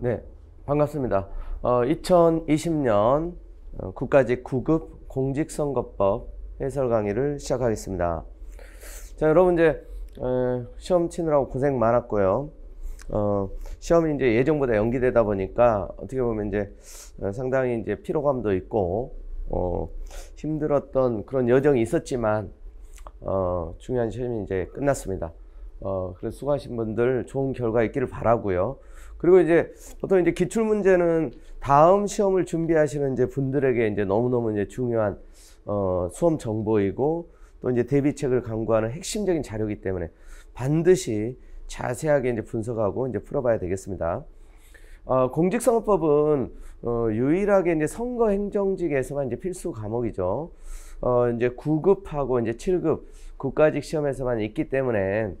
네, 반갑습니다. 어, 2020년 어, 국가직 구급 공직선거법 해설 강의를 시작하겠습니다. 자, 여러분 이제 어, 시험 치느라고 고생 많았고요. 어, 시험이 이제 예정보다 연기되다 보니까 어떻게 보면 이제 어, 상당히 이제 피로감도 있고 어, 힘들었던 그런 여정이 있었지만 어, 중요한 시험이 이제 끝났습니다. 어, 그래서 수고하신 분들 좋은 결과 있기를 바라고요. 그리고 이제 보통 이제 기출 문제는 다음 시험을 준비하시는 이제 분들에게 이제 너무너무 이제 중요한 어, 수험 정보이고 또 이제 대비책을 강구하는 핵심적인 자료이기 때문에 반드시 자세하게 이제 분석하고 이제 풀어봐야 되겠습니다. 어, 공직선거법은 어, 유일하게 이제 선거 행정직에서만 이제 필수 과목이죠. 어, 이제 9급하고 이제 7급 국가직 시험에서만 있기 때문에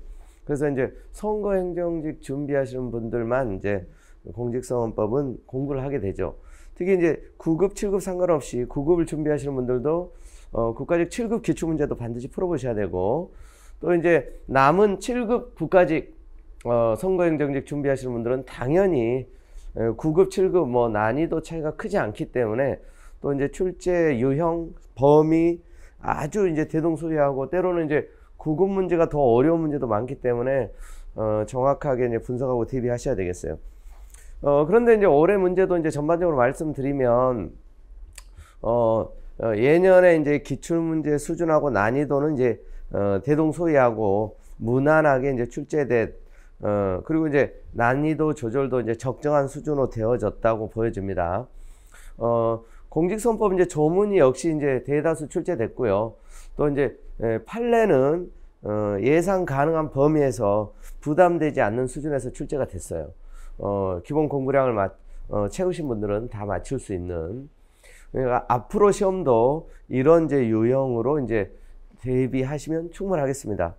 그래서 이제 선거행정직 준비하시는 분들만 이제 공직선거법은 공부를 하게 되죠. 특히 이제 9급, 7급 상관없이 9급을 준비하시는 분들도 어, 국가직 7급 기출문제도 반드시 풀어보셔야 되고 또 이제 남은 7급 국가직 어, 선거행정직 준비하시는 분들은 당연히 9급, 7급 뭐 난이도 차이가 크지 않기 때문에 또 이제 출제 유형, 범위 아주 이제 대동소이하고 때로는 이제 구급 문제가 더 어려운 문제도 많기 때문에 어, 정확하게 이제 분석하고 대비하셔야 되겠어요. 어, 그런데 이제 올해 문제도 이제 전반적으로 말씀드리면 어, 어, 예년에 이제 기출 문제 수준하고 난이도는 이제 어, 대동소이하고 무난하게 이제 출제됐 어, 그리고 이제 난이도 조절도 이제 적정한 수준으로 되어졌다고 보여집니다. 어, 공직선법 이제 조문이 역시 이제 대다수 출제됐고요. 또 이제 예, 판례는 어, 예상 가능한 범위에서 부담되지 않는 수준에서 출제가 됐어요. 어, 기본 공부량을 마, 어, 채우신 분들은 다 맞출 수 있는. 그러니까 앞으로 시험도 이런 이제 유형으로 이제 대비하시면 충분하겠습니다.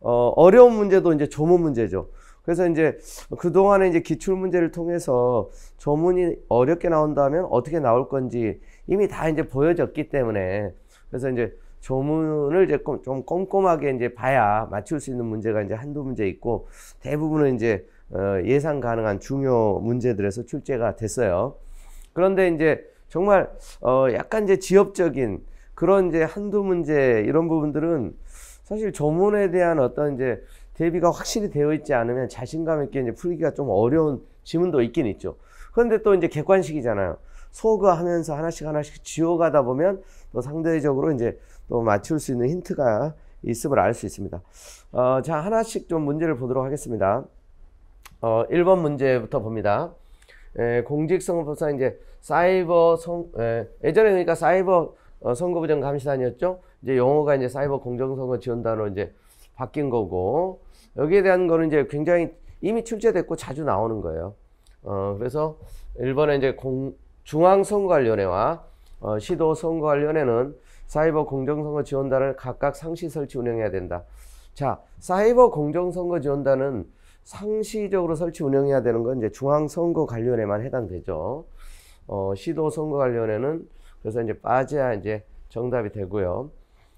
어, 려운 문제도 이제 조문 문제죠. 그래서 이제 그동안에 이제 기출 문제를 통해서 조문이 어렵게 나온다면 어떻게 나올 건지 이미 다 이제 보여졌기 때문에 그래서 이제 조문을 이제 좀 꼼꼼하게 이제 봐야 맞출 수 있는 문제가 이제 한두 문제 있고 대부분은 이제 어 예상 가능한 중요 문제들에서 출제가 됐어요. 그런데 이제 정말 어 약간 이제 지엽적인 그런 이제 한두 문제 이런 부분들은 사실 조문에 대한 어떤 이제 대비가 확실히 되어 있지 않으면 자신감 있게 이제 풀기가 좀 어려운 지문도 있긴 있죠. 그런데 또 이제 객관식이잖아요. 소거하면서 하나씩 하나씩 지워가다 보면 또 상대적으로 이제 또 맞출 수 있는 힌트가 있음을 알 수 있습니다. 어, 자, 하나씩 좀 문제를 보도록 하겠습니다. 어, 1번 문제부터 봅니다. 에, 예, 공직선거법상 이제 사이버 선 에, 예, 예전에 그러니까 사이버 어, 선거부정 감시단이었죠. 이제 용어가 이제 사이버 공정선거 지원단으로 이제 바뀐 거고 여기에 대한 거는 이제 굉장히 이미 출제됐고 자주 나오는 거예요. 어, 그래서 일본의 이제 공, 중앙선거관련회와 어, 시도선거관련회는 사이버 공정선거 지원단을 각각 상시 설치 운영해야 된다. 자, 사이버 공정선거 지원단은 상시적으로 설치 운영해야 되는 건 이제 중앙선거관련에만 해당되죠. 어, 시도 선거관련에는 그래서 이제 빠져야 이제 정답이 되고요.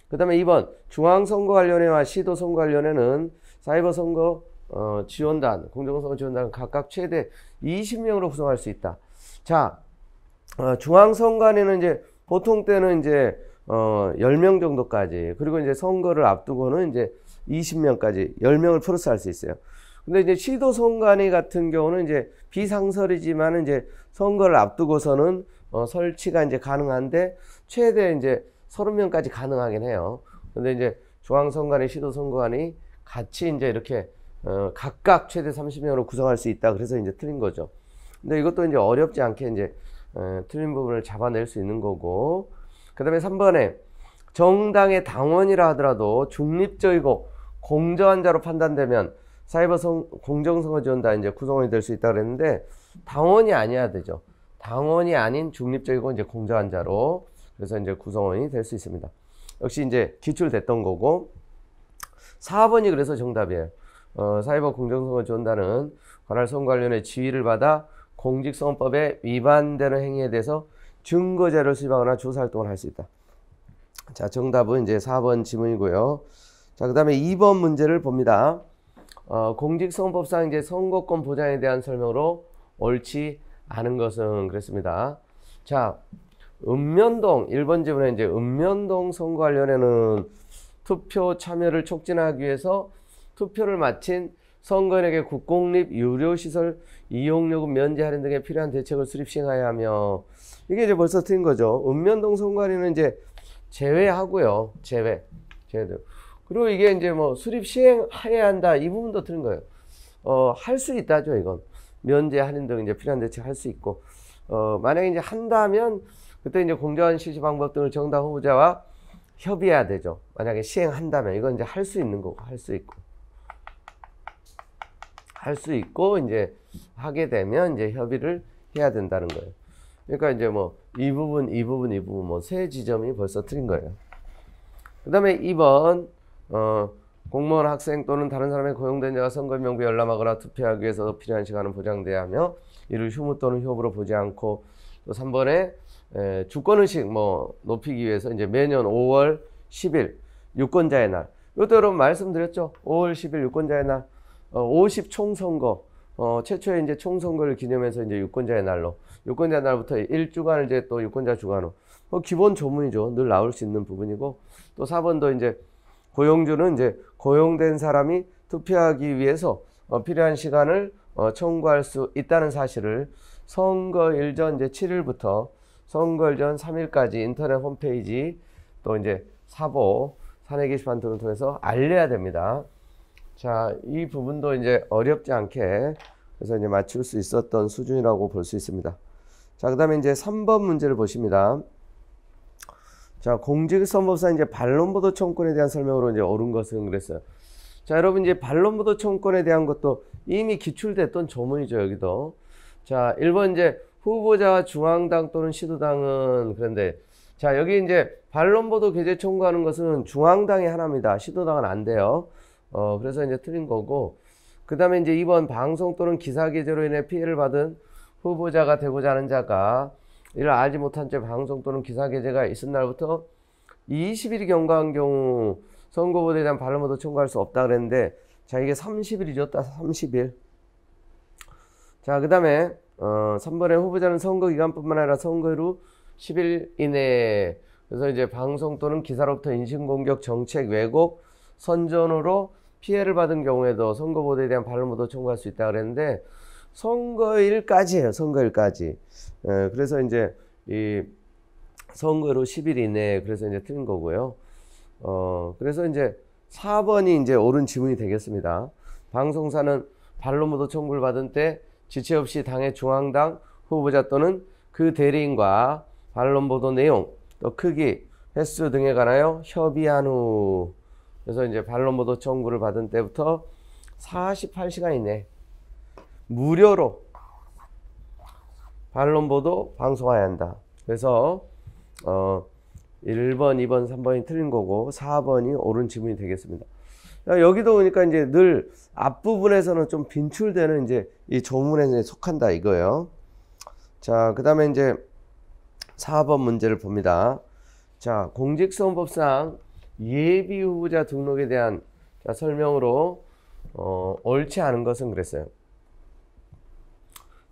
그 다음에 2번 중앙선거관련회와 시도선거관련회는 사이버선거 어, 지원단, 공정선거 지원단 은 각각 최대 20명으로 구성할 수 있다. 자, 어, 중앙선관에는 이제 보통 때는 이제 어, 10명 정도까지 그리고 이제 선거를 앞두고는 이제 20명까지 10명을 플러스할 수 있어요. 근데 이제 시도 선관위 같은 경우는 이제 비상설이지만 이제 선거를 앞두고서는 어, 설치가 이제 가능한데 최대 이제 30명까지 가능하긴 해요. 근데 이제 중앙 선관위 시도 선관위 같이 이제 이렇게 어, 각각 최대 30명으로 구성할 수 있다. 그래서 이제 틀린 거죠. 근데 이것도 이제 어렵지 않게 이제 어, 틀린 부분을 잡아낼 수 있는 거고 그 다음에 3번에 정당의 당원이라 하더라도 중립적이고 공정한 자로 판단되면 사이버 공정성을 지원다 이제 구성원이 될 수 있다 그랬는데 당원이 아니어야 되죠. 당원이 아닌 중립적이고 이제 공정한 자로 그래서 이제 구성원이 될 수 있습니다. 역시 이제 기출됐던 거고 4번이 그래서 정답이에요. 어, 사이버 공정성을 지원다는 관할 소음 관련의 지위를 받아 공직선거법에 위반되는 행위에 대해서 증거자를 수집하거나 조사 활동을 할 수 있다. 자, 정답은 이제 4번 지문이고요. 자, 그 다음에 2번 문제를 봅니다. 어, 공직선거법상 이제 선거권 보장에 대한 설명으로 옳지 않은 것은 그랬습니다. 자, 읍면동, 1번 지문에 이제 읍면동 선거 관련에는 투표 참여를 촉진하기 위해서 투표를 마친 선거인에게 국공립 유료시설 이용요금 면제 할인 등에 필요한 대책을 수립 시행하여 하며 이게 이제 벌써 트인 거죠. 읍면동 선관위는 이제 제외하고요. 제외. 제외. 그리고 이게 이제 뭐 수립 시행하여야 한다 이 부분도 트는 거예요. 어, 할 수 있다죠, 이건. 면제 할인 등 이제 필요한 대책 할 수 있고. 어, 만약에 이제 한다면 그때 이제 공정한 실시 방법 등을 정당 후보자와 협의해야 되죠. 만약에 시행한다면 이건 이제 할 수 있는 거고 할 수 있고. 할수 있고 이제 하게 되면 이제 협의를 해야 된다는 거예요. 그러니까 이제 뭐 이 부분, 이 부분, 이 부분 뭐 세 지점이 벌써 틀린 거예요. 그다음에 2번 어, 공무원 학생 또는 다른 사람의 고용된 자가 선거 명부 열람하거나 투표하기 위해서 필요한 시간은 보장돼야 하며 이를 휴무 또는 휴업으로 보지 않고 또 3번에 에, 주권의식 뭐 높이기 위해서 이제 매년 5월 10일 유권자의 날 이것도 여러분 말씀드렸죠 5월 10일 유권자의 날 어, 50 총선거 어, 최초의 이제 총선거를 기념해서 이제 유권자의 날로 유권자 날부터 일주간을 이제 또 유권자 주간으로 뭐 기본 조문이죠. 늘 나올 수 있는 부분이고 또 4번도 이제 고용주는 이제 고용된 사람이 투표하기 위해서 어, 필요한 시간을 어, 청구할 수 있다는 사실을 선거일 전 이제 7일부터 선거일 전 3일까지 인터넷 홈페이지 또 이제 사보 사내 게시판 등을 통해서 알려야 됩니다. 자, 이 부분도 이제 어렵지 않게 그래서 이제 맞출 수 있었던 수준이라고 볼 수 있습니다. 자, 그다음에 이제 3번 문제를 보십니다. 자, 공직선법사 이제 반론보도 청권에 대한 설명으로 이제 옳은 것은 그랬어요. 자, 여러분 이제 반론보도 청권에 대한 것도 이미 기출됐던 조문이죠, 여기도. 자, 1번 이제 후보자와 중앙당 또는 시도당은 그런데 자, 여기 이제 반론보도 개제 청구하는 것은 중앙당이 하나입니다. 시도당은 안 돼요. 어, 그래서 이제 틀린 거고. 그 다음에 이제 이번 방송 또는 기사 게재로 인해 피해를 받은 후보자가 되고자 하는 자가 이를 알지 못한 채 방송 또는 기사 게재가 있은 날부터 20일이 경과한 경우 선거보에 대한 발로모도 청구할 수 없다 그랬는데 자 이게 30일이죠. 딱 30일. 자 그 다음에 어, 3번에 후보자는 선거 기간뿐만 아니라 선거 일후 10일 이내에 그래서 이제 방송 또는 기사로부터 인신공격 정책 왜곡 선전으로 피해를 받은 경우에도 선거보도에 대한 반론보도 청구할 수 있다 그랬는데 선거일까지예요. 선거일까지. 에, 예, 그래서 이제 이 선거로 10일 이내에 그래서 이제 틀린 거고요. 어, 그래서 이제 4번이 이제 옳은 지문이 되겠습니다. 방송사는 반론보도 청구를 받은 때 지체 없이 당의 중앙당 후보자 또는 그 대리인과 반론보도 내용, 또 크기, 횟수 등에 관하여 협의한 후 그래서 이제 발로모도 청구를 받은 때부터 48시간 이내 무료로 발론보도 방송해야 한다. 그래서 어 1번, 2번, 3번이 틀린 거고 4번이 옳은 지문이 되겠습니다. 여기도 보니까 이제 늘 앞부분에서는 좀 빈출되는 이제 이 조문에 속한다 이거예요. 자, 그다음에 이제 4번 문제를 봅니다. 자, 공직선법상 예비 후보자 등록에 대한 설명으로 어, 옳지 않은 것은 그랬어요.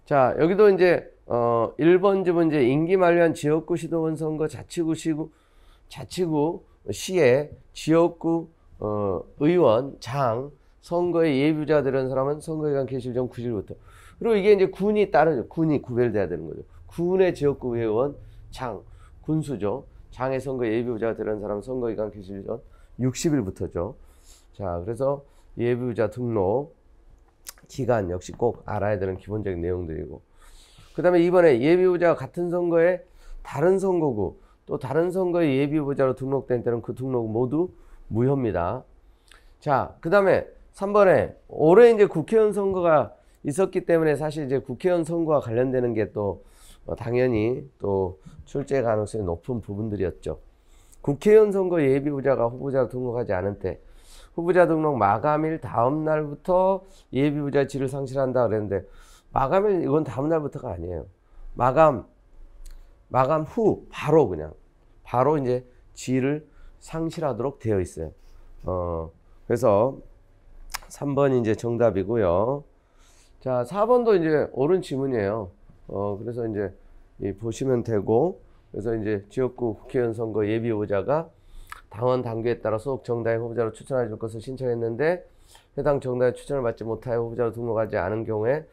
자 여기도 이제 어, 1번 집은 이제 임기 만료한 지역구 시도원 선거 자치구 시구 자치구 시에 지역구 어, 의원 장 선거의 예비자 들은 사람은 선거기간 개시 전 9일부터 그리고 이게 이제 군이 따르죠 군이 구별돼야 되는 거죠 군의 지역구 의원 장 군수죠 장애 선거 예비 후자가 되는 사람 선거 기간 개시 전 60일부터죠. 자, 그래서 예비 후자 등록 기간 역시 꼭 알아야 되는 기본적인 내용들이고. 그다음에 이번에 예비 후자 같은 선거에 다른 선거구 또 다른 선거에 예비 후자로 등록된 때는 그등록 모두 무효입니다. 자, 그다음에 3번에 올해 이제 국회의원 선거가 있었기 때문에 사실 이제 국회의원 선거와 관련되는 게또 어, 당연히 또 출제 가능성이 높은 부분들이었죠. 국회의원 선거 예비후자가 후보자 등록하지 않은 때 후보자 등록 마감일 다음 날부터 예비후자 지를 상실한다 그랬는데 마감일 이건 다음 날부터가 아니에요. 마감 마감 후 바로 그냥 바로 이제 지를 상실하도록 되어 있어요. 어 그래서 3번 이제 정답이고요. 자, 4번도 이제 옳은 지문이에요. 어, 그래서 이제 이 보시면 되고 그래서 이제 지역구 국회의원 선거 예비 후보자가 당원 단계에 따라 소속 정당의 후보자로 추천해 줄 것을 신청했는데 해당 정당의 추천을 받지 못하여 후보자로 등록하지 않은 경우에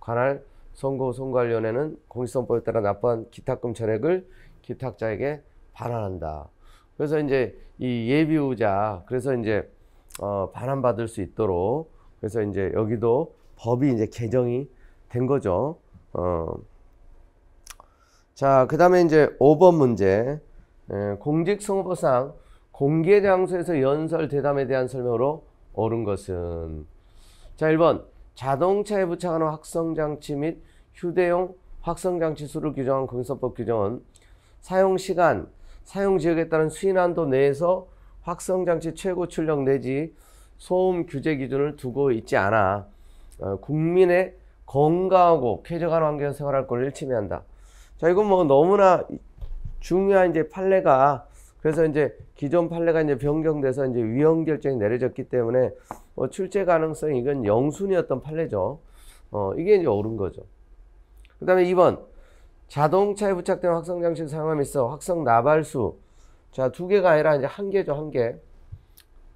관할 선거 선관련에는 공직선거법에 따라 납부한 기탁금 전액을 기탁자에게 반환한다. 그래서 이제 이 예비 후보자 그래서 이제 어 반환 받을 수 있도록 그래서 이제 여기도 법이 이제 개정이 된 거죠. 어. 자, 그 다음에 이제 5번 문제. 예, 공직선거법상 공개 장소에서 연설 대담에 대한 설명으로 옳은 것은 자 1번 자동차에 부착하는 확성장치 및 휴대용 확성장치 수를 규정한 공사법 규정은 사용시간, 사용지역에 따른 수인한도 내에서 확성장치 최고 출력 내지 소음 규제 기준을 두고 있지 않아 어, 국민의 건강하고 쾌적한 환경에서 생활할 것을 일침해한다. 자, 이건 뭐 너무나 중요한 이제 판례가 그래서 이제 기존 판례가 이제 변경돼서 이제 위헌 결정이 내려졌기 때문에 뭐 출제 가능성 이건 영순이었던 판례죠. 어, 이게 이제 옳은 거죠. 그 다음에 2번. 자동차에 부착된 확성 장치를 사용함에 있어 확성 나발수. 자, 두 개가 아니라 이제 한 개죠, 한 개.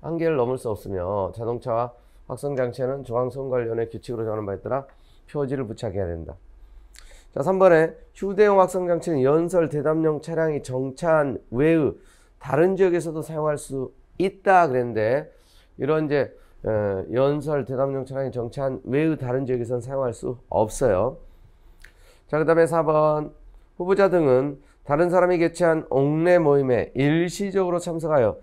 한 개를 넘을 수 없으며 자동차와 확성 장치는 조항성 관련의 규칙으로 정하는 바에 따라 표지를 부착해야 된다. 자, 3번에 휴대용 확성 장치는 연설 대담용 차량이 정차한 외의 다른 지역에서도 사용할 수 있다 그랬는데 이런 이제 어, 연설 대담용 차량이 정차한 외의 다른 지역에서는 사용할 수 없어요. 자, 그 다음에 4번 후보자 등은 다른 사람이 개최한 옥내 모임에 일시적으로 참석하여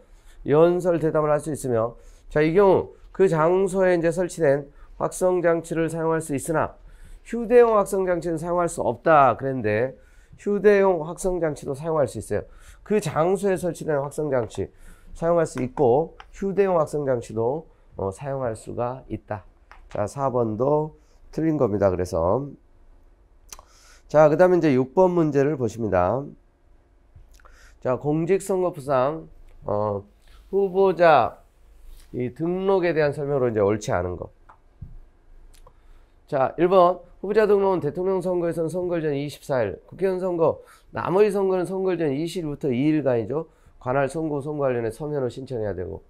연설 대담을 할 수 있으며 자, 이 경우 그 장소에 이제 설치된 확성 장치를 사용할 수 있으나 휴대용 확성 장치는 사용할 수 없다 그랬는데 휴대용 확성 장치도 사용할 수 있어요. 그 장소에 설치된 확성 장치 사용할 수 있고 휴대용 확성 장치도 어, 사용할 수가 있다. 자, 4번도 틀린 겁니다. 그래서 자, 그다음에 이제 6번 문제를 보십니다. 자, 공직선거법상 어, 후보자 등록에 대한 설명으로 이제 옳지 않은 것. 자, 1번 후보자 등록은 대통령 선거에서는 선거 일전 24일, 국회의원 선거, 나머지 선거는 선거 일전 20일부터 2일간이죠. 관할 선거 선거 관련해 서면을 신청해야 되고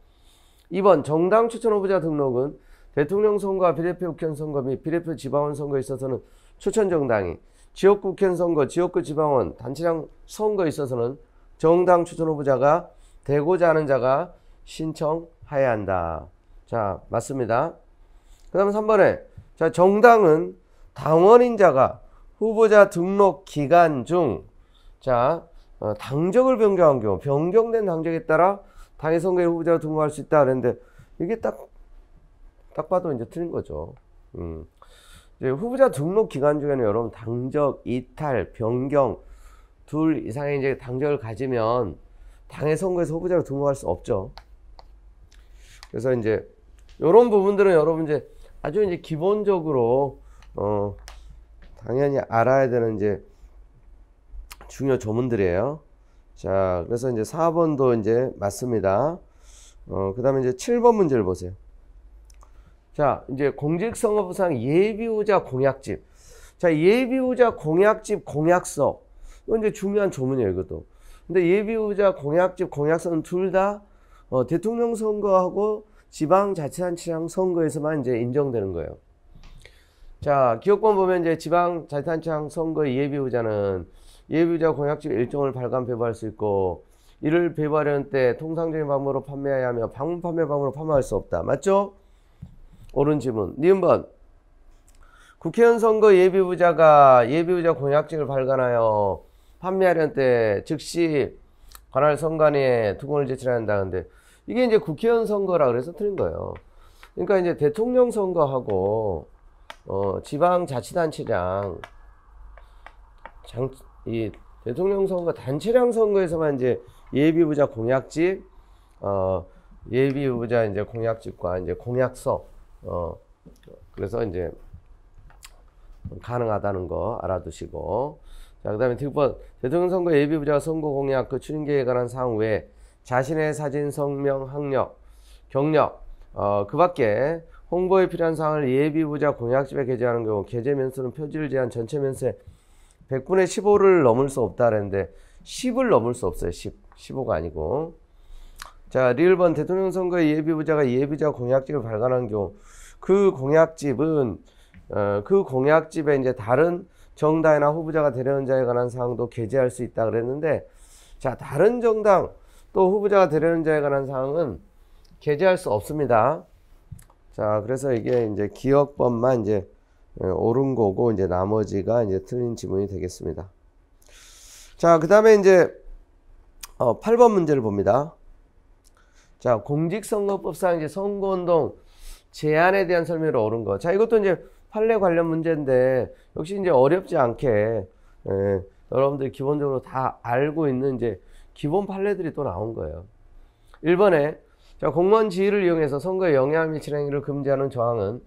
2번 정당 추천 후보자 등록은 대통령 선거와 비례표 국회의원 선거 및 비례표 지방원 선거에 있어서는 추천 정당이 지역구 국회의원 선거, 지역구 지방원, 단체장 선거에 있어서는 정당 추천 후보자가 되고자 하는 자가 신청해야 한다. 자, 맞습니다. 그 다음 3번에 자, 정당은 당원인자가 후보자 등록 기간 중, 자, 어, 당적을 변경한 경우, 변경된 당적에 따라 당의 선거에 후보자로 등록할 수 있다. 그랬는데, 이게 딱, 딱 봐도 이제 틀린 거죠. 음. 이제 후보자 등록 기간 중에는 여러분, 당적, 이탈, 변경, 둘 이상의 이제 당적을 가지면 당의 선거에서 후보자로 등록할 수 없죠. 그래서 이제, 요런 부분들은 여러분 이제 아주 이제 기본적으로 어 당연히 알아야 되는 이제 중요 조문들이에요. 자, 그래서 이제 4번도 이제 맞습니다. 어, 그다음에 이제 7번 문제를 보세요. 자, 이제 공직선거부상 예비후자 공약집. 자, 예비후자 공약집 공약서. 이건 이제 중요한 조문이에요, 이것도. 근데 예비후자 공약집 공약서는 둘다 어, 대통령 선거하고 지방자치단체장 선거에서만 이제 인정되는 거예요. 자, 기억권 보면 이제 지방자치단체장 선거 예비 후자는 예비 후자 공약집 일정을 발간 배부할 수 있고 이를 배부하려는 때 통상적인 방법으로 판매해야 하며 방문 판매 방법으로 판매할 수 없다. 맞죠? 옳은 질문. 니은 번. 국회의원 선거 예비 후자가 예비 후자 공약집을 발간하여 판매하려는 때 즉시 관할 선관위에 투공을 제출한다는데 이게 이제 국회의원 선거라 그래서 틀린 거예요. 그러니까 이제 대통령 선거하고 어, 지방자치단체장 장, 이 대통령 선거 단체장 선거에서만 이제 예비후자 공약집 어, 예비후자 이제 공약집과 이제 공약서 어, 그래서 이제 가능하다는 거 알아두시고 자 그다음에 6번 대통령 선거 예비후자 선거 공약 그 추진계획에 관한 사항 외에 자신의 사진, 성명, 학력, 경력, 어, 그 밖에 홍보에 필요한 사항을 예비부자 공약집에 게재하는 경우 게재 면수는 표지를 제한 전체 면세의 100분의 15를 넘을 수 없다는데 10을 넘을 수 없어요. 10. 15가 아니고. 자, 리을번 대통령 선거에 예비부자가 예비자 공약집을 발간한 경우 그 공약집은 어, 그 공약집에 이제 다른 정당이나 후보자가 되려는 자에 관한 사항도 게재할 수 있다 그랬는데 자, 다른 정당 또 후보자가 되려는 자에 관한 사항은 게재할 수 없습니다. 자, 그래서 이게 이제 기억법만 이제 예, 옳은 거고 이제 나머지가 이제 틀린 지문이 되겠습니다. 자, 그다음에 이제 어, 8번 문제를 봅니다. 자, 공직선거법상 이제 선거운동 제안에 대한 설명을 옳은 거. 자, 이것도 이제 판례 관련 문제인데 역시 이제 어렵지 않게 예, 여러분들 기본적으로 다 알고 있는 이제 기본 판례들이 또 나온 거예요. 1번에 자, 공무원 지위를 이용해서 선거에 영향을 미치는 행위를 금지하는 조항은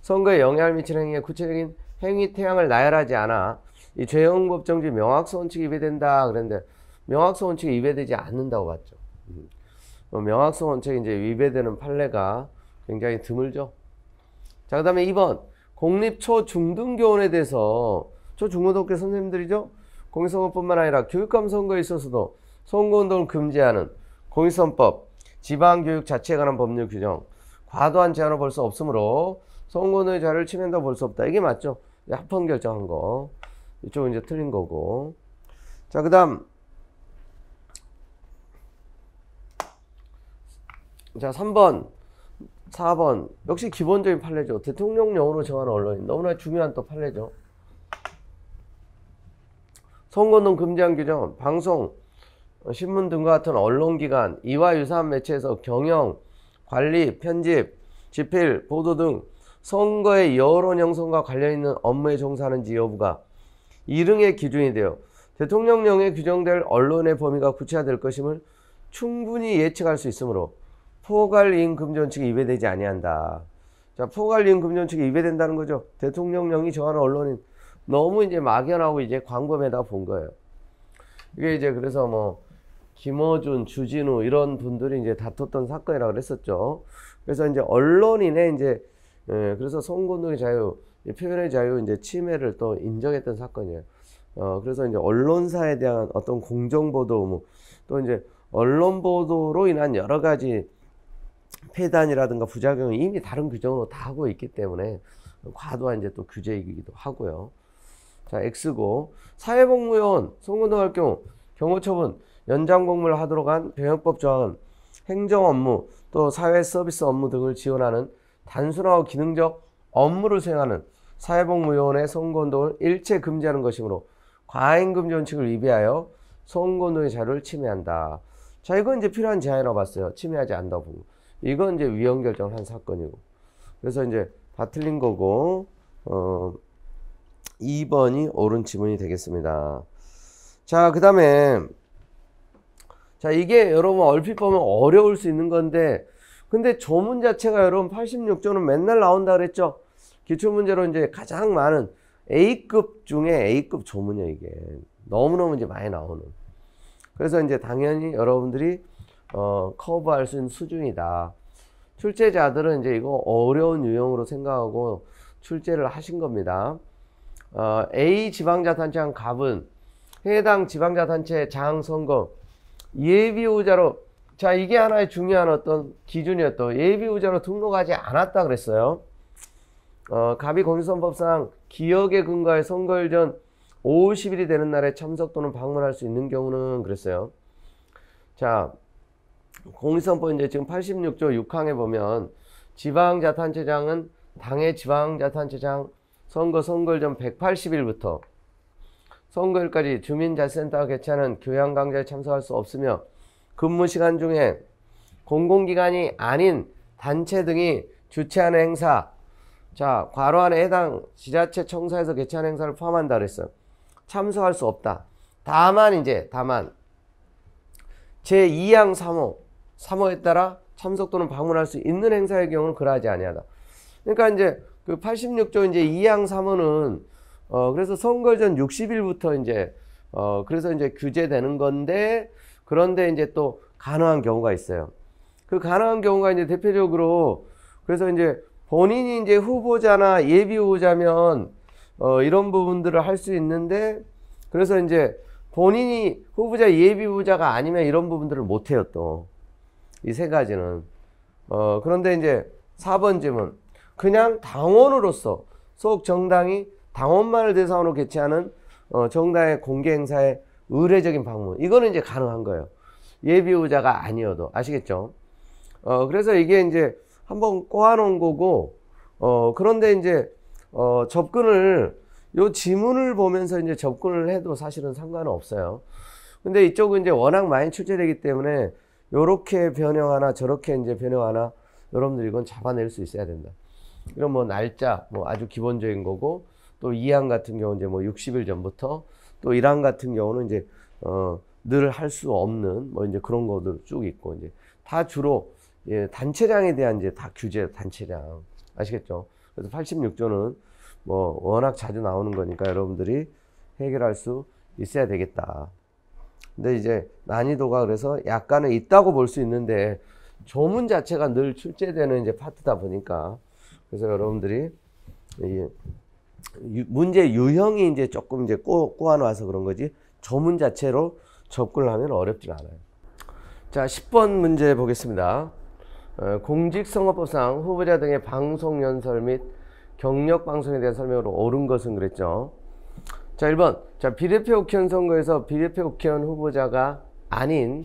선거에 영향을 미치는 행위의 구체적인 행위 태양을 나열하지 않아 이 죄형 법정지 명확성 원칙이 위배된다 그랬는데 명확성 원칙이 위배되지 않는다고 봤죠. 음. 어, 명확성 원칙이 이제 위배되는 판례가 굉장히 드물죠. 자, 그 다음에 2번. 공립 초중등교원에 대해서 초중고등학교 선생님들이죠. 공익선거뿐만 아니라 교육감 선거에 있어서도 선거운동을 금지하는 공익선법, 지방교육 자체에 관한 법률 규정, 과도한 제한을 볼 수 없으므로 선거운동의 자유를 침해한다고 볼수 없다. 이게 맞죠? 합헌 결정한 거. 이쪽은 이제 틀린 거고. 자, 그 다음. 자, 3번. 4번 역시 기본적인 판례죠. 대통령령으로 정한 언론인 너무나 중요한 또 판례죠. 선거운동 금지한 규정, 방송, 신문 등과 같은 언론기관, 이와 유사한 매체에서 경영, 관리, 편집, 집필, 보도 등 선거의 여론 형성과 관련 있는 업무에 종사하는지 여부가 이등의 기준이 되어 대통령령에 규정될 언론의 범위가 구체화될 것임을 충분히 예측할 수 있으므로 포괄임 금전칙이 위배되지 아니한다. 자, 포괄임 금전칙이 위배된다는 거죠. 대통령령이 정하는 언론인 너무 이제 막연하고 이제 광범위하다 본 거예요. 이게 이제 그래서 뭐 김어준, 주진우 이런 분들이 이제 다퉜던 사건이라고 그랬었죠. 그래서 이제 언론인의 이제 예, 그래서 성운동의 자유, 표현의 자유 이제 침해를 또 인정했던 사건이에요. 어, 그래서 이제 언론사에 대한 어떤 공정 보도 의무, 또 이제 언론 보도로 인한 여러 가지 폐단이라든가 부작용이 미 다른 규정으로 다 하고 있기 때문에 과도한 이제 또 규제이기도 하고요. 자, X고 사회복무요원 성운동할 경우 경호처분 연장 공무를 하도록 한병역법 조항은 행정 업무 또 사회 서비스 업무 등을 지원하는 단순하고 기능적 업무를 수행하는 사회복무요원의 선거운동을 일체 금지하는 것이므로 과잉금지 원칙을 위배하여 선거운동의 자료를 침해한다. 자 이건 이제 필요한 제안이라고 봤어요. 침해하지 않다고. 보 이건 이제 위헌 결정을 한 사건이고. 그래서 이제 다 틀린 거고 어 2번이 옳은 지문이 되겠습니다. 자 그 다음에 자 이게 여러분 얼핏 보면 어려울 수 있는 건데 근데 조문 자체가 여러분 86조는 맨날 나온다 그랬죠 기출문제로 이제 가장 많은 A급 중에 A급 조문이에요 이게 너무너무 이제 많이 나오는 그래서 이제 당연히 여러분들이 어, 커버할 수 있는 수준이다 출제자들은 이제 이거 어려운 유형으로 생각하고 출제를 하신 겁니다 어, A 지방자단체장 갑은 해당 지방자단체 장 선거 예비후자로 자 이게 하나의 중요한 어떤 기준이었던 예비후자로 등록하지 않았다 그랬어요. 어, 가비공직선법상 기억에 근거해 선거일 전 50일이 되는 날에 참석 또는 방문할 수 있는 경우는 그랬어요. 자, 공익선법 이제 지금 86조 6항에 보면 지방자탄체장은 당의 지방자탄체장 선거 선거일 전 180일부터 선거일까지 주민자센터가 개최하는 교양 강좌에 참석할 수 없으며 근무 시간 중에 공공기관이 아닌 단체 등이 주최하는 행사 자 괄호 안에 해당 지자체 청사에서 개최하는 행사를 포함한다 그랬어요. 참석할 수 없다. 다만 이제 다만 제2항 3호 3호에 따라 참석 또는 방문할 수 있는 행사의 경우는 그러하지 아니하다. 그러니까 이제 그 86조 이제 2항 3호는 어, 그래서 선거일 전 60일부터 이제, 어, 그래서 이제 규제되는 건데, 그런데 이제 또 가능한 경우가 있어요. 그 가능한 경우가 이제 대표적으로, 그래서 이제 본인이 이제 후보자나 예비 후보자면, 어, 이런 부분들을 할 수 있는데, 그래서 이제 본인이 후보자 예비 후보자가 아니면 이런 부분들을 못해요, 또. 이 세 가지는. 어, 그런데 이제 4번 질문. 그냥 당원으로서 속 정당이 당원만을 대상으로 개최하는 어, 정당의 공개 행사에 의례적인 방문 이거는 이제 가능한 거예요. 예비 후자가 아니어도 아시겠죠? 어, 그래서 이게 이제 한번 꼬아놓은 거고 어, 그런데 이제 어, 접근을 요 지문을 보면서 이제 접근을 해도 사실은 상관은 없어요. 근데 이쪽은 이제 워낙 많이 출제되기 때문에 요렇게 변형하나 저렇게 이제 변형하나 여러분들 이건 잡아낼 수 있어야 된다. 이런 뭐 날짜 뭐 아주 기본적인 거고 또 이항 뭐 같은 경우는 이제 뭐 60일 전부터 또 이항 같은 경우는 이제 어 늘 할 수 없는 뭐 이제 그런 것들 쭉 있고 이제 다 주로 예, 단체량에 대한 이제 다 규제 단체량 아시겠죠? 그래서 86조는 뭐 워낙 자주 나오는 거니까 여러분들이 해결할 수 있어야 되겠다. 근데 이제 난이도가 그래서 약간은 있다고 볼 수 있는데 조문 자체가 늘 출제되는 이제 파트다 보니까 그래서 여러분들이 이 유, 문제 유형이 이제 조금 이제 꼬, 꼬아놔서 그런 거지 조문 자체로 접근을 하면 어렵진 않아요. 자, 10번 문제 보겠습니다. 어, 공직선거법상 후보자 등의 방송 연설 및 경력 방송에 대한 설명으로 옳은 것은 그랬죠. 자, 1번. 자, 비례표 국회의원 선거에서 비례표 국회의원 후보자가 아닌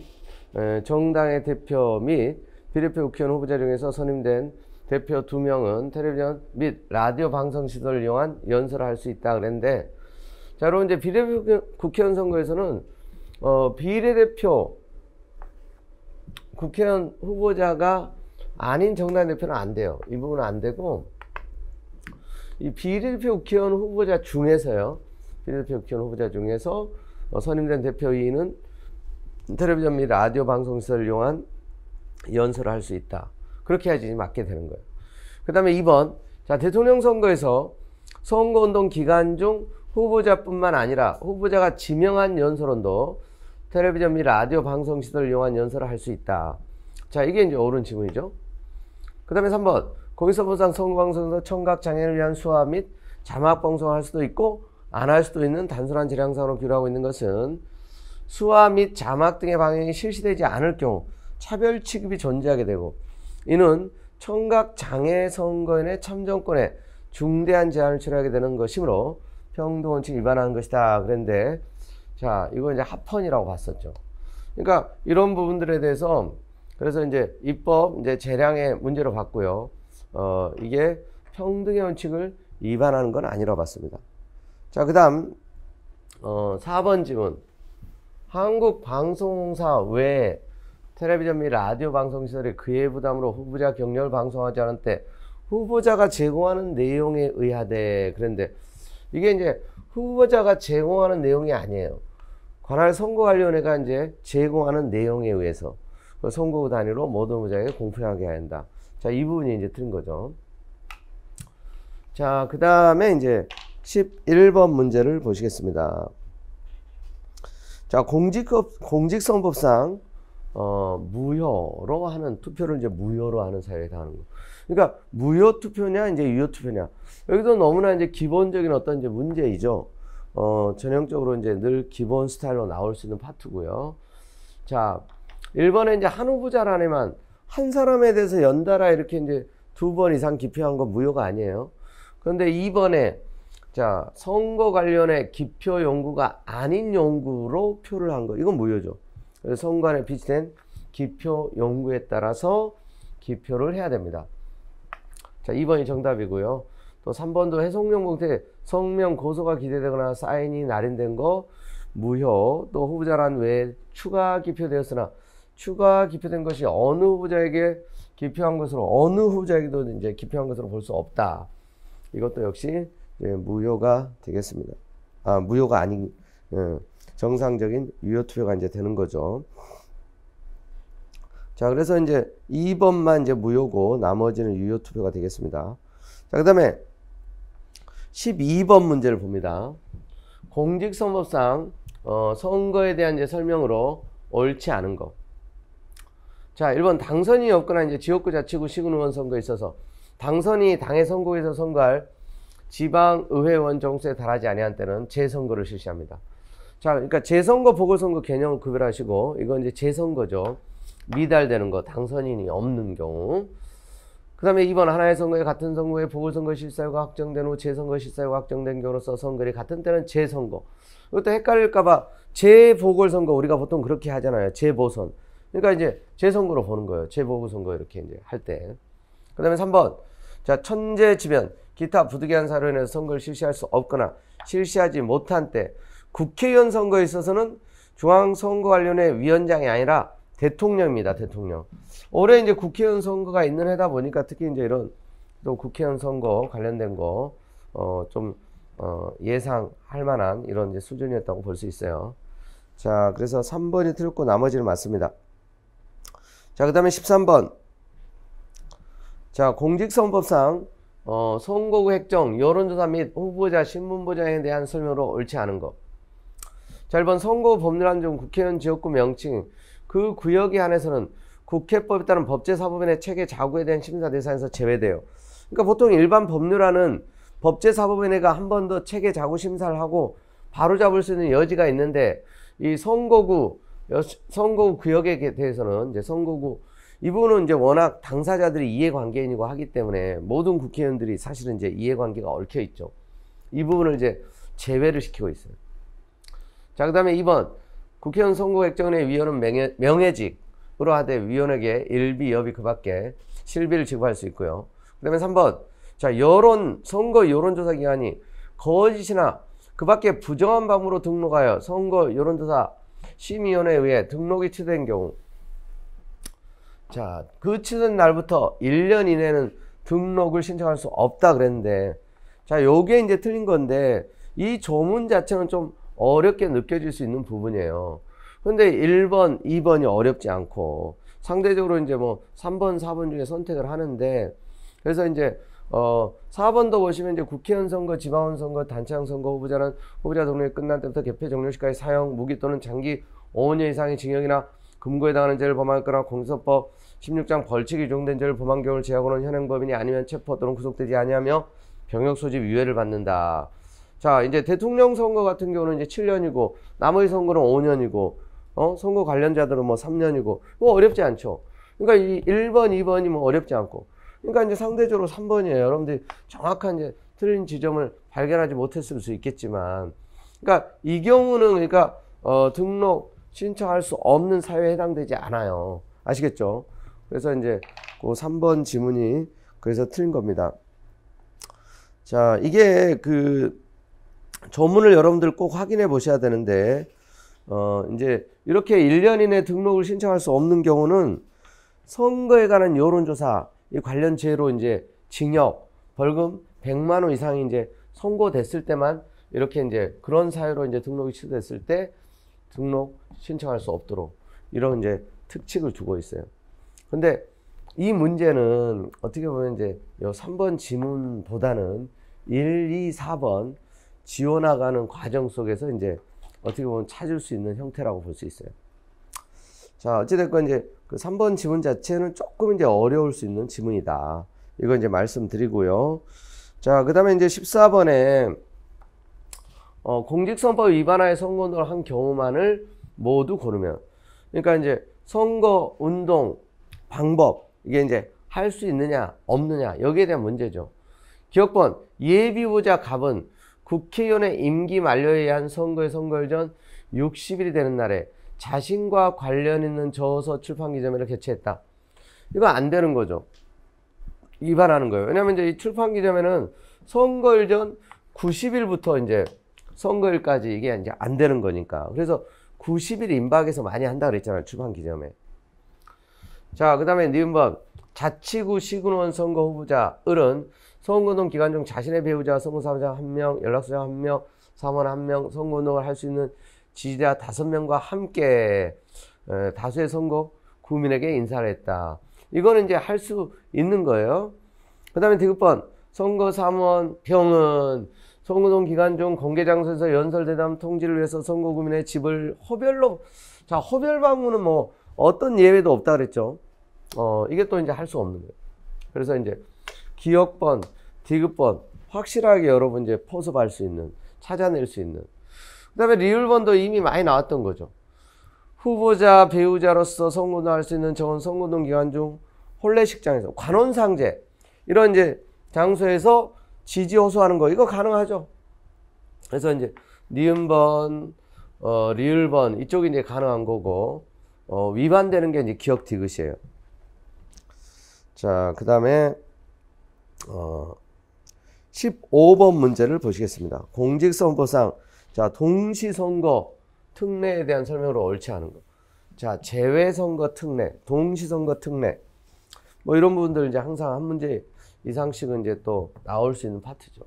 에, 정당의 대표 및 비례표 국회의원 후보자 중에서 선임된 대표 두 명은 텔레비전 및 라디오 방송 시설을 이용한 연설을 할 수 있다 그랬는데 자 여러분 이제 비례대표 국회의원 선거에서는 어, 비례대표 국회의원 후보자가 아닌 정당 대표는 안 돼요. 이 부분은 안 되고 이 비례대표 국회의원 후보자 중에서요. 비례대표 국회의원 후보자 중에서 어, 선임된 대표위는 텔레비전 및 라디오 방송시설을 이용한 연설을 할 수 있다. 그렇게 해야지 맞게 되는 거예요. 그 다음에 2번. 자, 대통령 선거에서 선거운동 기간 중 후보자뿐만 아니라 후보자가 지명한 연설원도 텔레비전 및 라디오 방송 시설을 이용한 연설을 할 수 있다. 자, 이게 이제 옳은 지문이죠. 그 다음에 3번. 거기서 보상 선거방송에서 청각장애를 위한 수화 및 자막방송을 할 수도 있고 안 할 수도 있는 단순한 재량상으로 비료하고 있는 것은 수화 및 자막 등의 방향이 실시되지 않을 경우 차별 취급이 존재하게 되고 이는 청각 장애 선거인의 참정권에 중대한 제한을 처리하게 되는 것이므로 평등 원칙 위반한 것이다. 그런데 자, 이거 이제 합헌이라고 봤었죠. 그러니까 이런 부분들에 대해서 그래서 이제 입법 이제 재량의 문제로 봤고요. 어, 이게 평등의 원칙을 위반하는 건 아니라고 봤습니다. 자, 그다음 어, 4번 질문. 한국 방송사 외에 텔레비전 및 라디오 방송 시설이 그의 부담으로 후보자 경력을 방송하지 않은때 후보자가 제공하는 내용에 의하되 그런데 이게 이제 후보자가 제공하는 내용이 아니에요. 관할 선거관리위원회가 이제 제공하는 내용에 의해서 그 선거 단위로 모든 후보자에게 공표하게 해야 한다. 자, 이 부분이 이제 틀린 거죠. 자, 그 다음에 이제 11번 문제를 보시겠습니다. 자, 공직, 공직선법상 어, 무효로 하는 투표를 이제 무효로 하는 사회다 에 하는 거. 그러니까 무효 투표냐 이제 유효 투표냐. 여기도 너무나 이제 기본적인 어떤 이제 문제이죠. 어, 전형적으로 이제 늘 기본 스타일로 나올 수 있는 파트고요. 자, 1번에 이제 한 후보자란에만 한 사람에 대해서 연달아 이렇게 이제 두 번 이상 기표한 건 무효가 아니에요. 그런데 2번에 자, 선거 관련의 기표 용구가 아닌 용구로 표를 한 거. 이건 무효죠. 그래서 성관에 비치된 기표 연구에 따라서 기표를 해야 됩니다. 자, 2번이 정답이고요. 또 3번도 해석용 공태 성명 고소가 기대되거나 사인이 날인된 거 무효 또 후보자란 외에 추가 기표되었으나 추가 기표된 것이 어느 후보자에게 기표한 것으로 어느 후보자에게도 이제 기표한 것으로 볼 수 없다. 이것도 역시 무효가 되겠습니다. 아 무효가 아닌 예. 정상적인 유효 투표가 이제 되는 거죠. 자, 그래서 이제 2번만 이제 무효고 나머지는 유효 투표가 되겠습니다. 자, 그다음에 12번 문제를 봅니다. 공직선거상 어, 선거에 대한 이제 설명으로 옳지 않은 것. 자, 1번 당선이 없거나 이제 지역구 자치구 시군의원 선거에 있어서 당선이 당의 선거에서 선거할 지방의회원 정수에 달하지 아니한 때는 재선거를 실시합니다. 자, 그러니까 재선거 보궐선거 개념을 구별하시고 이건 이제 재선거죠. 미달되는 거, 당선인이 없는 경우. 그 다음에 이번 하나의 선거에 같은 선거에 보궐선거 실사유가 확정된 후 재선거 실사유가 확정된 경우로서 선거일 같은 때는 재선거. 이것도 헷갈릴까봐 재보궐선거 우리가 보통 그렇게 하잖아요. 재보선. 그러니까 이제 재선거로 보는 거예요. 재보궐선거 이렇게 이제 할 때. 그 다음에 3번. 자, 천재지변. 기타 부득이한 사로 인해서 선거를 실시할 수 없거나 실시하지 못한 때. 국회의원 선거에 있어서는 중앙선거관련의 위원장이 아니라 대통령입니다. 대통령. 올해 이제 국회의원 선거가 있는 해다 보니까 특히 이제 이런 또 국회의원 선거 관련된 거, 어, 좀, 어, 예상할 만한 이런 이제 수준이었다고 볼 수 있어요. 자, 그래서 3번이 틀렸고 나머지는 맞습니다. 자, 그 다음에 13번. 자, 공직선법상 어, 선거구 획정, 여론조사 및 후보자, 신문보좌에 대한 설명으로 옳지 않은 것. 자, 1번 선거 법률안 중 국회의원 지역구 명칭 그 구역에 한해서는 국회법에 따른 법제사법원의 체계 자구에 대한 심사 대상에서 제외돼요. 그러니까 보통 일반 법률안은 법제사법위원회가 한 번 더 체계 자구 심사를 하고 바로잡을 수 있는 여지가 있는데 이 선거구 선거구 구역에 대해서는 이제 선거구 이 부분은 이제 워낙 당사자들이 이해관계인이고 하기 때문에 모든 국회의원들이 사실은 이제 이해관계가 얽혀 있죠. 이 부분을 이제 제외를 시키고 있어요. 자, 그 다음에 2번. 국회의원 선거액정의 위원은 명예, 명예직으로 하되 위원에게 일비 여비 그 밖에 실비를 지급할 수 있고요. 그 다음에 3번. 자, 여론, 선거 여론조사 기관이 거짓이나 그 밖에 부정한 방으로 등록하여 선거 여론조사 심의위원회에 의해 등록이 취소된 경우 자, 그 취소된 날부터 1년 이내는 등록을 신청할 수 없다 그랬는데 자, 요게 이제 틀린 건데 이 조문 자체는 좀 어렵게 느껴질 수 있는 부분이에요. 근데 1번, 2번이 어렵지 않고 상대적으로 이제 뭐 3번, 4번 중에 선택을 하는데 그래서 이제 어 4번도 보시면 이제 국회의원 선거, 지방원 선거, 단체장 선거 후보자는 후보자 동료이 끝난 때부터 개폐 종료시까지 사형, 무기 또는 장기 5년 이상의 징역이나 금고에 당하는 죄를 범하였거나 공소법 16장 벌칙 이종된 죄를 범한 경우를 제하고는 현행법인이 아니면 체포 또는 구속되지 아니하며 병역 소집 유예를 받는다. 자, 이제 대통령 선거 같은 경우는 이제 7년이고, 남의 선거는 5년이고, 어, 선거 관련자들은 뭐 3년이고, 뭐 어렵지 않죠. 그러니까 이 1번, 2번이 뭐 어렵지 않고. 그러니까 이제 상대적으로 3번이에요. 여러분들이 정확한 이제 틀린 지점을 발견하지 못했을 수 있겠지만, 그러니까 이 경우는 그러니까 어, 등록 신청할 수 없는 사회에 해당되지 않아요. 아시겠죠? 그래서 이제 그 3번 지문이 그래서 틀린 겁니다. 자, 이게 그 조문을 여러분들 꼭 확인해 보셔야 되는데 어 이제 이렇게 1년 이내 등록을 신청할 수 없는 경우는 선거에 관한 여론조사 이 관련 죄로 이제 징역 벌금 100만 원 이상이 이제 선고됐을 때만 이렇게 이제 그런 사유로 이제 등록이 취소됐을 때 등록 신청할 수 없도록 이런 이제 특칙을 두고 있어요. 근데 이 문제는 어떻게 보면 이제 요 3번 지문보다는 1, 2, 4번 지워나가는 과정 속에서 이제 어떻게 보면 찾을 수 있는 형태라고 볼 수 있어요. 자, 어찌됐건 이제 그 3번 지문 자체는 조금 이제 어려울 수 있는 지문이다. 이거 이제 말씀드리고요. 자, 그 다음에 이제 14번에 어, 공직선법 위반하에 선거운동을 한 경우만을 모두 고르면 그러니까 이제 선거 운동 방법 이게 이제 할 수 있느냐 없느냐 여기에 대한 문제죠. 기억번 예비 후자 갑은 국회의원의 임기 만료에 의한 선거의 선거일 전 60일이 되는 날에 자신과 관련 있는 저서 출판 기자회를 개최했다. 이거 안 되는 거죠. 위반하는 거예요. 왜냐하면 이제 이 출판 기자회는 선거일 전 90일부터 이제 선거일까지 이게 이제 안 되는 거니까. 그래서 90일 임박해서 많이 한다 그랬잖아요. 출판 기자회. 자, 그다음에 니은 번 자치구 시군원 선거 후보자 을은 성운운동 기간 중 자신의 배우자, 성사자 한명 연락수자 한명 사원 한명 성운운동을 할 수 있는 지지자 다섯 명과 함께 다수의 선거 국민에게 인사를 했다. 이거는 이제 할 수 있는 거예요. 그 다음에 대귿번 선거 사원 무 병은 선거동 기간 중 공개장소에서 연설대담 통지를 위해서 선거구민의 집을 허별로 자 허별 방문은 뭐 어떤 예외도 없다 그랬죠. 어 이게 또 이제 할 수 없는 거예요. 그래서 이제 기억번, 디귿번 확실하게 여러분 이제 포섭할 수 있는 찾아낼 수 있는 그 다음에 리을번도 이미 많이 나왔던 거죠. 후보자 배우자로서 선거운할수 있는 정원 선거동 기간 중 혼례식장에서 관혼상제 이런 이제 장소에서 지지 호소하는 거 이거 가능하죠. 그래서 이제 니은번, 어, 리을번 이쪽이 이제 가능한 거고 어, 위반되는 게 이제 기억 디귿이에요. 자, 그 다음에 어, 15번 문제를 보시겠습니다. 공직선거상 자 동시선거 특례에 대한 설명으로 옳지 않은 거. 자 재외선거 특례, 동시선거 특례 뭐 이런 부분들 이제 항상 한 문제 이상씩은 이제 또 나올 수 있는 파트죠.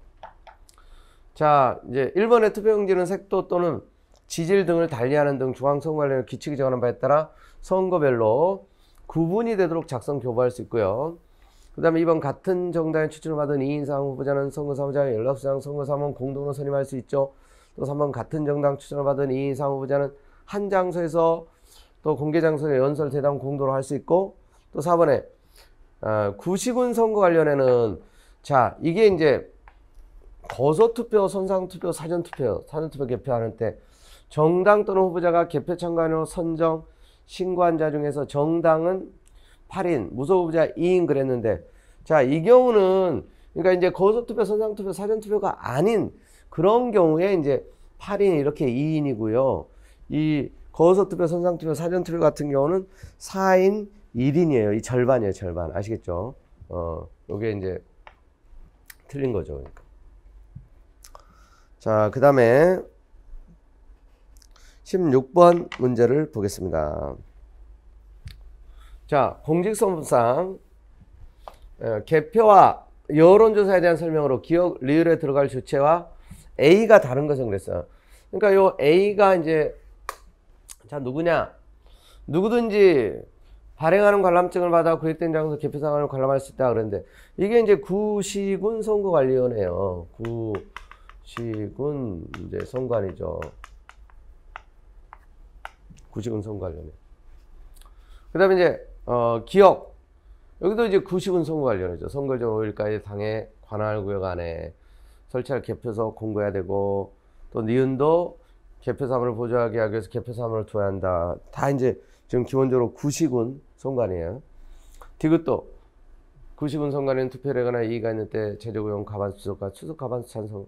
자 이제 1번의 투표용지는 색도 또는 지질 등을 달리하는 등 중앙선거관련 규칙이 정하는 바에 따라 선거별로 구분이 되도록 작성 교부할 수 있고요. 그 다음에 이번 같은 정당에 추천을 받은 이인상 후보자는 선거사무장연락사장 선거사무원 공동으로 선임할 수 있죠. 또 3번 같은 정당 추천을 받은 이인상 후보자는 한 장소에서 또 공개장소의 연설 대담 공동으로 할 수 있고 또 4번에 어, 아, 구시군 선거 관련해는 자 이게 이제 거소투표, 선상투표, 사전투표, 사전투표 개표하는 때 정당 또는 후보자가 개표 참관으로 선정 신고한 자 중에서 정당은 8인, 무소급자 2인 그랬는데, 자, 이 경우는, 그러니까 이제 거소투표, 선상투표, 사전투표가 아닌 그런 경우에 이제 8인 이렇게 2인이고요. 이 거소투표, 선상투표, 사전투표 같은 경우는 4인, 1인이에요. 이 절반이에요, 절반. 아시겠죠? 어, 요게 이제 틀린 거죠. 그러니까. 자, 그 다음에 16번 문제를 보겠습니다. 자, 공직선거법상 어, 개표와 여론조사에 대한 설명으로 기억 리을에 들어갈 주체와 A가 다른 것은 그랬어요. 그러니까 요 A가 이제 자 누구냐 누구든지 발행하는 관람증을 받아 구획된 장소 개표상을 황 관람할 수 있다 그런데 이게 이제 구시군 선거관리위원회요. 구시군 이제 선관이죠. 구시군 선관위원회. 거 그다음에 이제 어, 기억 여기도 이제 구식은 선거 관련이죠. 선거전 5일까지 당의 관할 구역 안에 설치할 개표소 공고해야 되고 또 니은도 개표 사무를 보조하기 위해서 개표 사무를 둬야 한다. 다 이제 지금 기본적으로 구식은 선관이에요. 디귿도 구식은 선관위는 투표를 하거나 이의가 있는 때 재조구용 가반수 추석과 추석 가반수 찬성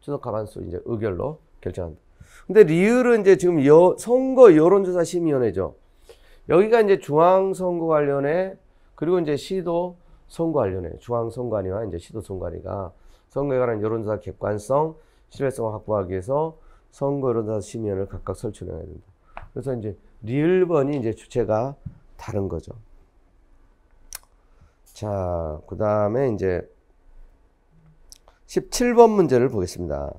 추석 가반수 이제 의결로 결정한다. 근데 리을은 이제 지금 여, 선거 여론조사 심의위원회죠. 여기가 이제 중앙선거 관련해 그리고 이제 시도 선거 관련해 중앙선관위와 이제 시도 선관위가 선거에 관한 여론조사 객관성, 실뢰성을 확보하기 위해서 선거 여론조사 심의원을 각각 설치해야 된다. 그래서 이제 리을번이 이제 주체가 다른 거죠. 자, 그 다음에 이제 17번 문제를 보겠습니다.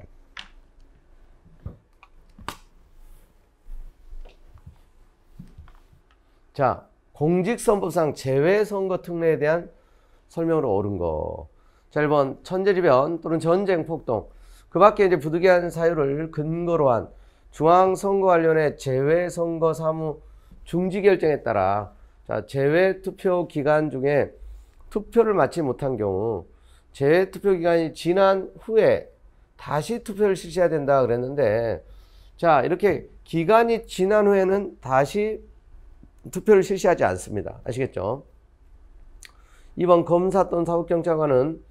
자, 공직선거상 제외선거 특례에 대한 설명으로 옳은 거. 자, 1번 천재지변 또는 전쟁 폭동. 그 밖에 이제 부득이한 사유를 근거로 한 중앙선거관련의 제외선거 사무 중지 결정에 따라 자, 제외 투표 기간 중에 투표를 마치 못한 경우 제외 투표 기간이 지난 후에 다시 투표를 실시해야 된다 그랬는데 자, 이렇게 기간이 지난 후에는 다시 투표를 실시하지 않습니다. 아시겠죠? 이번 검사 또는 사법경찰관은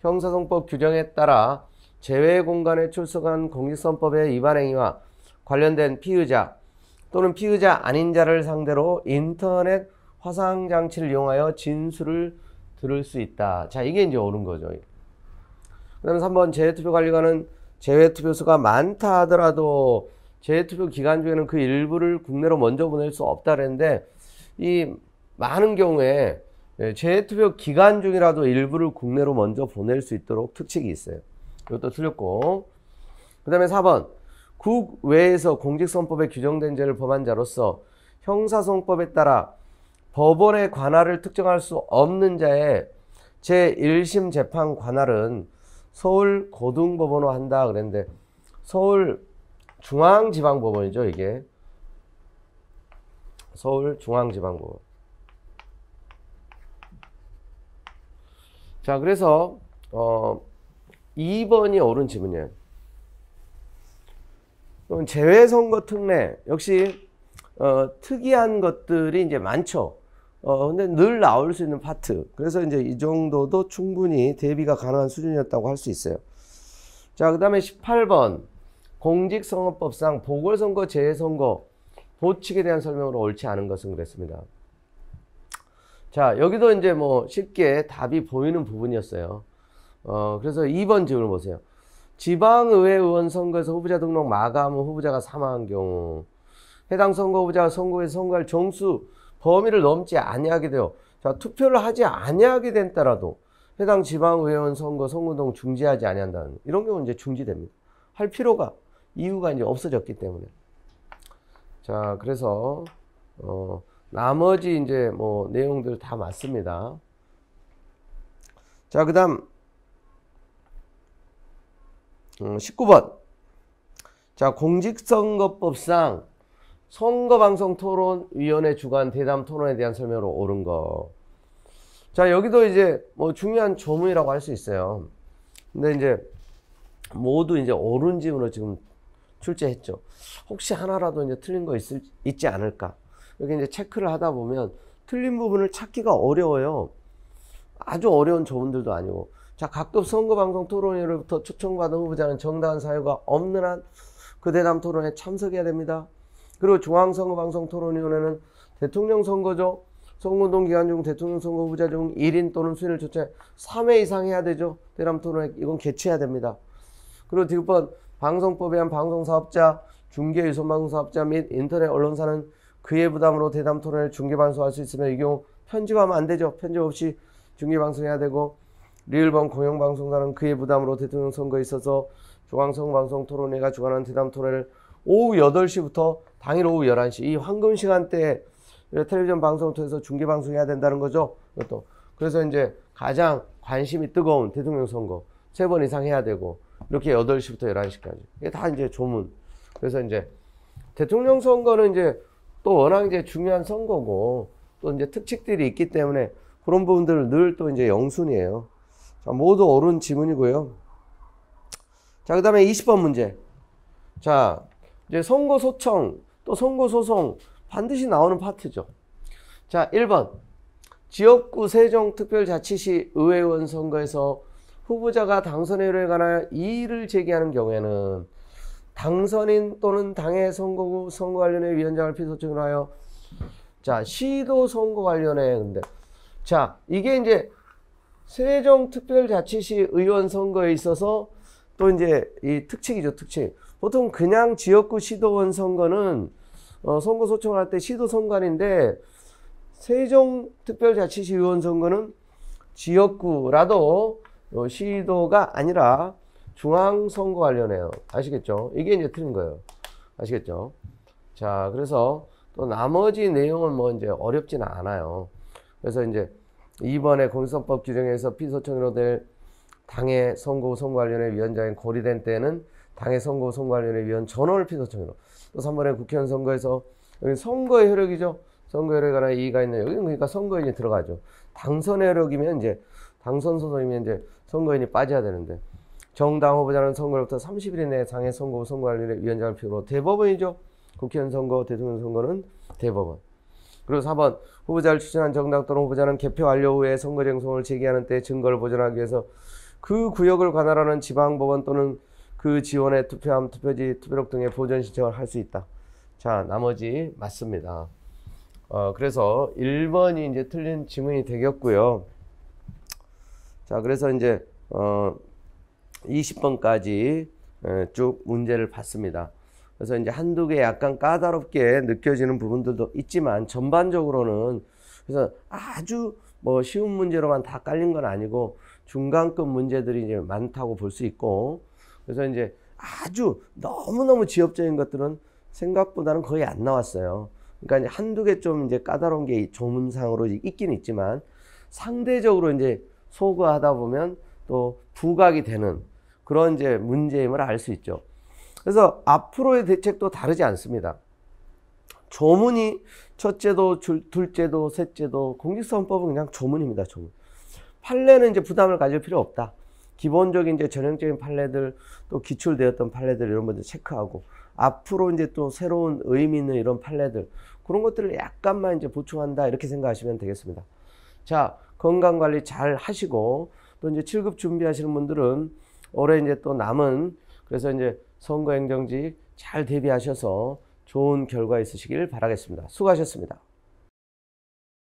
형사성법 규정에 따라 제외공간에 출석한 공직선법의 위반 행위와 관련된 피의자 또는 피의자 아닌 자를 상대로 인터넷 화상장치를 이용하여 진술을 들을 수 있다. 자, 이게 이제 옳은 거죠. 그 다음에 3번 재외투표관리관은 재외투표수가 많다 하더라도 재투표 기간 중에는 그 일부를 국내로 먼저 보낼 수 없다 그랬는데 이 많은 경우에 예, 재투표 기간 중이라도 일부를 국내로 먼저 보낼 수 있도록 특칙이 있어요. 이것도 틀렸고 그 다음에 4번 국외에서 공직선법에 규정된 죄를 범한 자로서 형사소법에 따라 법원의 관할을 특정할 수 없는 자의 제1심 재판 관할은 서울 고등법원으로 한다 그랬는데 서울 중앙지방법원이죠, 이게. 서울중앙지방법원. 자, 그래서 어 2번이 옳은 지문이에요. 그럼 재외선거 특례 역시 어, 특이한 것들이 이제 많죠. 어, 근데 늘 나올 수 있는 파트. 그래서 이제 이 정도도 충분히 대비가 가능한 수준이었다고 할 수 있어요. 자, 그 다음에 18번. 공직선거법상 보궐선거, 재선거 보칙에 대한 설명으로 옳지 않은 것은 그랬습니다. 자, 여기도 이제 뭐 쉽게 답이 보이는 부분이었어요. 어, 그래서 2번 질문 보세요. 지방의회 의원 선거에서 후보자 등록 마감 후 후보자가 사망한 경우 해당 선거 후보자가 선거에서 선거할 정수 범위를 넘지 아니하게 되어 자, 투표를 하지 아니하게 된따라도 해당 지방의회원 선거 선거동 중지하지 아니한다는 이런 경우 이제 중지됩니다. 할 필요가 이유가 이제 없어졌기 때문에. 자, 그래서, 어, 나머지 이제 뭐 내용들 다 맞습니다. 자, 그 다음, 음, 19번. 자, 공직선거법상 선거방송토론위원회 주관 대담 토론에 대한 설명으로 옳은 거. 자, 여기도 이제 뭐 중요한 조문이라고 할 수 있어요. 근데 이제 모두 이제 옳은 지으로 지금 출제했죠. 혹시 하나라도 이제 틀린 거 있을, 있지 않을까. 여기 이제 체크를 하다 보면 틀린 부분을 찾기가 어려워요. 아주 어려운 조문들도 아니고. 자, 각급 선거방송 토론회로부터 초청받은 후보자는 정당한 사유가 없는 한 그 대담 토론에 참석해야 됩니다. 그리고 중앙선거방송 토론회는 대통령 선거죠. 선거운동 기간 중 대통령 선거 후보자 중 1인 또는 수인을 조차해 3회 이상 해야 되죠. 대담 토론회 이건 개최해야 됩니다. 그리고 뒷번 방송법에 의한 방송사업자, 중계유선방송사업자 및 인터넷 언론사는 그의 부담으로 대담 토론을 중계방송할 수 있으며 이 경우 편집하면 안 되죠. 편집 없이 중계방송해야 되고 리을번 공영방송사는 그의 부담으로 대통령 선거에 있어서 중앙성방송토론회가주관한 대담 토론회를 오후 8시부터 당일 오후 11시 이 황금 시간대에 텔레비전 방송을 통해서 중계방송해야 된다는 거죠. 이것도. 그래서 이제 가장 관심이 뜨거운 대통령 선거 세 번 이상 해야 되고 이렇게 8시부터 11시까지. 이게 다 이제 조문. 그래서 이제 대통령 선거는 이제 또 워낙 이제 중요한 선거고 또 이제 특칙들이 있기 때문에 그런 부분들을 늘 또 이제 영순이에요. 자, 모두 옳은 지문이고요. 자, 그 다음에 20번 문제. 자, 이제 선거 소청, 또 선거 소송 반드시 나오는 파트죠. 자, 1번. 지역구 세종특별자치시 의회의원 선거에서 후보자가 당선 의뢰에 관한 이의를 제기하는 경우에는 당선인 또는 당의 선거 후선거관련의 위원장을 피소청을 하여 자 시도 선거관련회 근데 자 이게 이제 세종특별자치시 의원 선거에 있어서 또 이제 이 특칙이죠 특칙 보통 그냥 지역구 시도원 선거는 어, 선거 소청을 할 때 시도 선관인데 세종특별자치시 의원 선거는 지역구라도 어, 시도가 아니라 중앙선거 관련해요. 아시겠죠? 이게 이제 틀린 거예요. 아시겠죠? 자, 그래서 또 나머지 내용은 뭐 이제 어렵지는 않아요. 그래서 이제 이번에 공수선법 규정에서 피소청으로 될 당의 선거 선거관련원 위원장이 고리된 때는 당의 선거 선거관련원 위원 전원을 피소청으로 또 3번에 국회의원 선거에서 여기 선거의 효력이죠. 선거에 효력 관한 이의가 있는 여기는 그러니까 선거에 이제 들어가죠. 당선의 효력이면 이제 당선 소송이면 이제 선거인이 빠져야 되는데 정당 후보자는 선거로부터 30일 이내에 당의 선거 후 선거관리위원회 위원장을 필요로 대법원이죠. 국회의원 선거, 대통령 선거는 대법원. 그리고 4번 후보자를 추천한 정당 또는 후보자는 개표 완료 후에 선거쟁송을 제기하는 때 증거를 보존하기 위해서 그 구역을 관할하는 지방법원 또는 그 지원에 투표함, 투표지, 투표록 등의 보존 신청을 할 수 있다. 자, 나머지 맞습니다. 어, 그래서 1번이 이제 틀린 지문이 되겠고요. 자, 그래서 이제 어 20번까지 쭉 문제를 봤습니다. 그래서 이제 한두 개 약간 까다롭게 느껴지는 부분들도 있지만 전반적으로는 그래서 아주 뭐 쉬운 문제로만 다 깔린 건 아니고 중간급 문제들이 이제 많다고 볼 수 있고 그래서 이제 아주 너무너무 지엽적인 것들은 생각보다는 거의 안 나왔어요. 그러니까 이제 한두 개 좀 이제 까다로운 게 조문상으로 있긴 있지만 상대적으로 이제 소거하다 보면 또 부각이 되는 그런 이제 문제임을 알 수 있죠. 그래서 앞으로의 대책도 다르지 않습니다. 조문이 첫째도 둘째도 셋째도 공직선법은 그냥 조문입니다. 조문. 판례는 이제 부담을 가질 필요 없다. 기본적인 이제 전형적인 판례들 또 기출되었던 판례들 이런 것들 체크하고 앞으로 이제 또 새로운 의미 있는 이런 판례들 그런 것들을 약간만 이제 보충한다 이렇게 생각하시면 되겠습니다. 자, 건강 관리 잘 하시고 또 이제 7급 준비하시는 분들은 올해 이제 또 남은 그래서 이제 선거행정직 잘 대비하셔서 좋은 결과 있으시길 바라겠습니다. 수고하셨습니다.